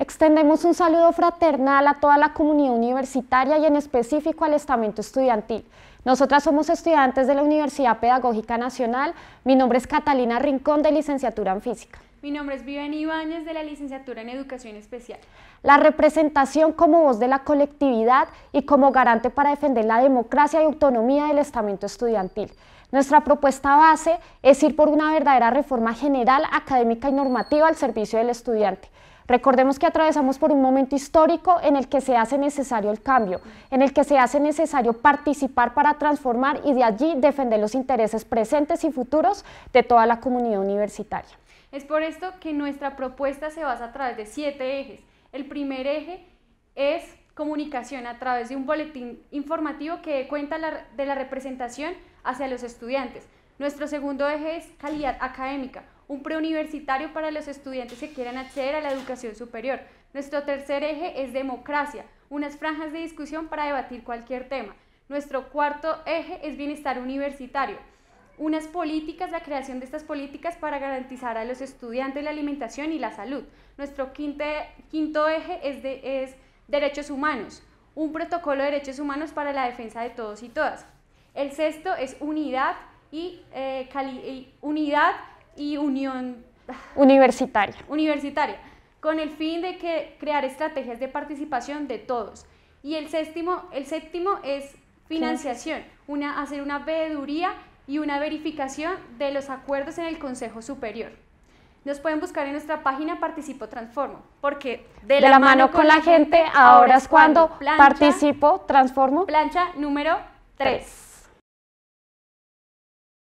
Extendemos un saludo fraternal a toda la comunidad universitaria y en específico al estamento estudiantil. Nosotras somos estudiantes de la Universidad Pedagógica Nacional. Mi nombre es Catalina Rincón de Licenciatura en Física. Mi nombre es Vivian Ibáñez de la Licenciatura en Educación Especial. La representación como voz de la colectividad y como garante para defender la democracia y autonomía del estamento estudiantil. Nuestra propuesta base es ir por una verdadera reforma general, académica y normativa al servicio del estudiante Recordemos que atravesamos por un momento histórico en el que se hace necesario el cambio, en el que se hace necesario participar para transformar y de allí defender los intereses presentes y futuros de toda la comunidad universitaria. Es por esto que nuestra propuesta se basa a través de siete ejes. El primer eje es comunicación a través de un boletín informativo que cuenta de la representación hacia los estudiantes. Nuestro segundo eje es calidad académica, un preuniversitario para los estudiantes que quieran acceder a la educación superior. Nuestro tercer eje es democracia, unas franjas de discusión para debatir cualquier tema. Nuestro cuarto eje es bienestar universitario, unas políticas, la creación de estas políticas para garantizar a los estudiantes la alimentación y la salud. Nuestro quinto eje es, derechos humanos, un protocolo de derechos humanos para la defensa de todos y todas. El sexto es unidad y, eh, y unión universitaria. universitaria, con el fin de que crear estrategias de participación de todos. Y el séptimo, el séptimo es financiación, una, hacer una veeduría y una verificación de los acuerdos en el Consejo Superior. Nos pueden buscar en nuestra página Participo Transformo, porque de, la, mano, con, la gente, ahora es cuando, Participo Transformo. Plancha número 3.